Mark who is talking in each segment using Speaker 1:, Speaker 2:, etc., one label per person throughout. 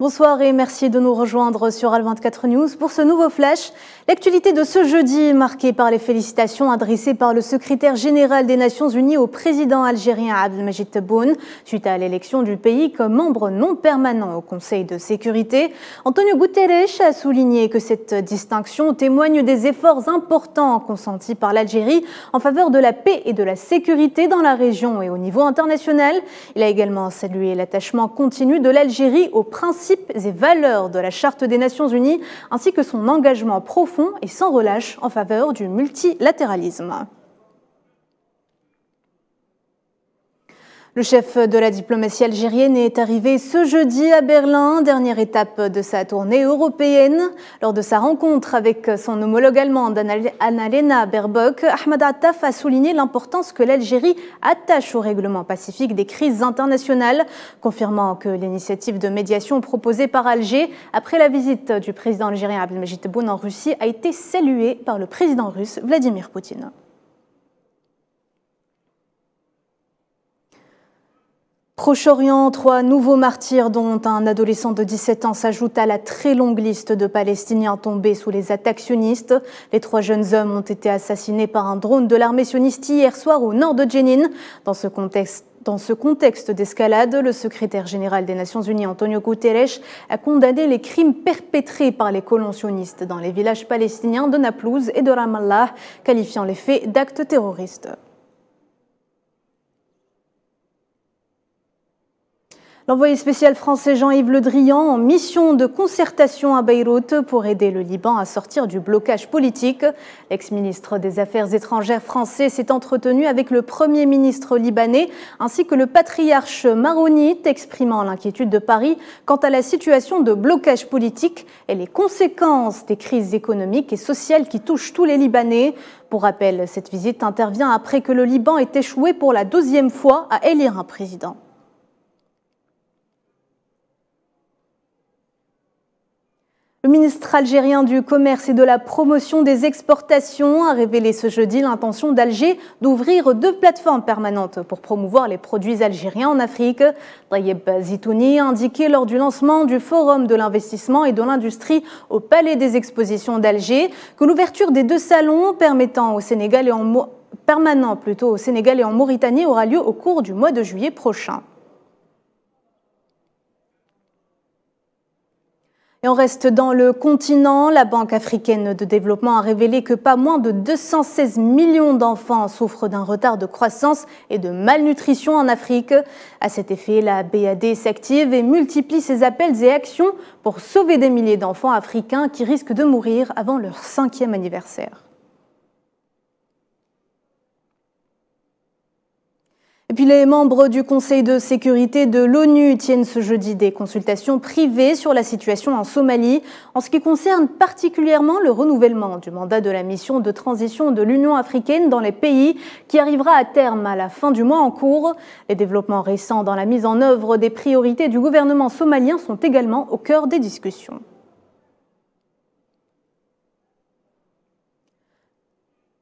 Speaker 1: Bonsoir et merci de nous rejoindre sur Al24 News pour ce nouveau flash. L'actualité de ce jeudi est marquée par les félicitations adressées par le secrétaire général des Nations Unies au président algérien Abdelmajid Tebboune suite à l'élection du pays comme membre non permanent au Conseil de sécurité. Antonio Guterres a souligné que cette distinction témoigne des efforts importants consentis par l'Algérie en faveur de la paix et de la sécurité dans la région et au niveau international. Il a également salué l'attachement continu de l'Algérie au principe et valeurs de la Charte des Nations Unies, ainsi que son engagement profond et sans relâche en faveur du multilatéralisme. Le chef de la diplomatie algérienne est arrivé ce jeudi à Berlin, dernière étape de sa tournée européenne. Lors de sa rencontre avec son homologue allemande Annalena Baerbock, Ahmad Attaf a souligné l'importance que l'Algérie attache au règlement pacifique des crises internationales, confirmant que l'initiative de médiation proposée par Alger après la visite du président algérien Abdelmajid Tebboune en Russie a été saluée par le président russe Vladimir Poutine. Proche-Orient, trois nouveaux martyrs, dont un adolescent de 17 ans, s'ajoute à la très longue liste de Palestiniens tombés sous les attaques sionistes. Les trois jeunes hommes ont été assassinés par un drone de l'armée sioniste hier soir au nord de Jenin. Dans ce contexte, dans ce contexte d'escalade, le secrétaire général des Nations Unies, Antonio Guterres, a condamné les crimes perpétrés par les colons sionistes dans les villages palestiniens de Naplouse et de Ramallah, qualifiant les faits d'actes terroristes. L'envoyé spécial français Jean-Yves Le Drian en mission de concertation à Beyrouth pour aider le Liban à sortir du blocage politique. L'ex-ministre des Affaires étrangères français s'est entretenu avec le Premier ministre libanais ainsi que le patriarche maronite exprimant l'inquiétude de Paris quant à la situation de blocage politique et les conséquences des crises économiques et sociales qui touchent tous les Libanais. Pour rappel, cette visite intervient après que le Liban ait échoué pour la deuxième fois à élire un président. Le ministre algérien du Commerce et de la Promotion des Exportations a révélé ce jeudi l'intention d'Alger d'ouvrir deux plateformes permanentes pour promouvoir les produits algériens en Afrique. Drayeb Zitouni a indiqué lors du lancement du Forum de l'investissement et de l'industrie au Palais des Expositions d'Alger que l'ouverture des deux salons permettant au Sénégal et en permanent plutôt au Sénégal et en Mauritanie aura lieu au cours du mois de juillet prochain. on reste dans le continent. La Banque africaine de développement a révélé que pas moins de 216 millions d'enfants souffrent d'un retard de croissance et de malnutrition en Afrique. À cet effet, la BAD s'active et multiplie ses appels et actions pour sauver des milliers d'enfants africains qui risquent de mourir avant leur cinquième anniversaire. les membres du Conseil de sécurité de l'ONU tiennent ce jeudi des consultations privées sur la situation en Somalie en ce qui concerne particulièrement le renouvellement du mandat de la mission de transition de l'Union africaine dans les pays qui arrivera à terme à la fin du mois en cours. Les développements récents dans la mise en œuvre des priorités du gouvernement somalien sont également au cœur des discussions.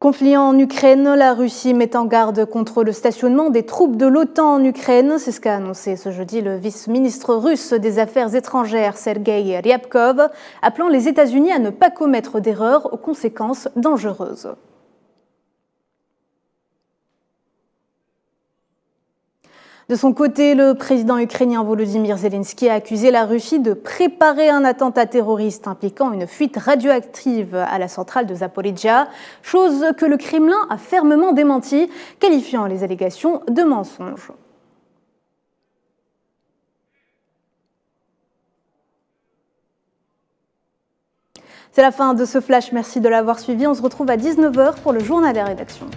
Speaker 1: Conflit en Ukraine, la Russie met en garde contre le stationnement des troupes de l'OTAN en Ukraine. C'est ce qu'a annoncé ce jeudi le vice-ministre russe des Affaires étrangères, Sergei Ryabkov, appelant les États-Unis à ne pas commettre d'erreurs aux conséquences dangereuses. De son côté, le président ukrainien Volodymyr Zelensky a accusé la Russie de préparer un attentat terroriste impliquant une fuite radioactive à la centrale de Zaporizhia, chose que le Kremlin a fermement démentie, qualifiant les allégations de mensonges. C'est la fin de ce flash, merci de l'avoir suivi. On se retrouve à 19h pour le journal des rédactions.